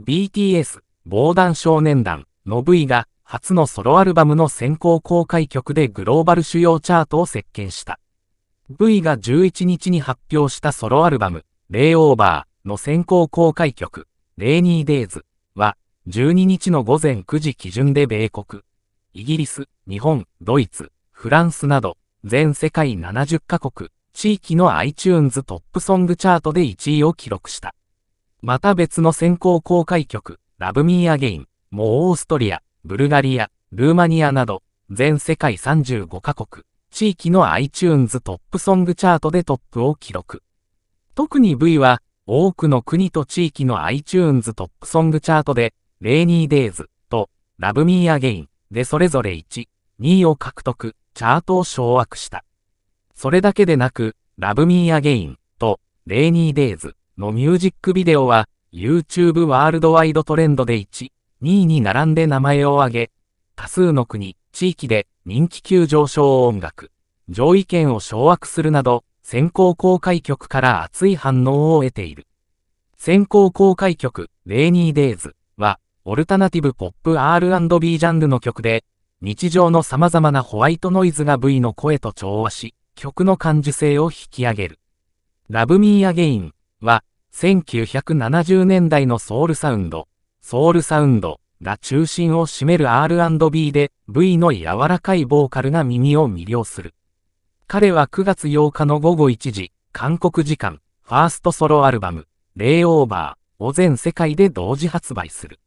BTS、防弾少年団、の V が、初のソロアルバムの先行公開曲でグローバル主要チャートを席巻した。V が11日に発表したソロアルバム、レイオーバーの先行公開曲、レイニーデイズは、12日の午前9時基準で米国、イギリス、日本、ドイツ、フランスなど、全世界70カ国、地域の iTunes トップソングチャートで1位を記録した。また別の先行公開局、ラブミーアゲイン、もオーストリア、ブルガリア、ルーマニアなど、全世界35カ国、地域の iTunes トップソングチャートでトップを記録。特に V は、多くの国と地域の iTunes トップソングチャートで、レイニーデイズとラブミーアゲインでそれぞれ1、2位を獲得、チャートを掌握した。それだけでなく、ラブミーアゲインとレイニーデイズのミュージックビデオは YouTube ワールドワイドトレンドで1、2位に並んで名前を挙げ、多数の国、地域で人気急上昇音楽、上位権を掌握するなど、先行公開曲から熱い反応を得ている。先行公開曲、レイニーデイズは、オルタナティブポップ R&B ジャンルの曲で、日常の様々なホワイトノイズが V の声と調和し、曲の感受性を引き上げる。ラブミーアゲインは、1970年代のソウルサウンド、ソウルサウンドが中心を占める R&B で、V の柔らかいボーカルが耳を魅了する。彼は9月8日の午後1時、韓国時間、ファーストソロアルバム、レイオーバーを全世界で同時発売する。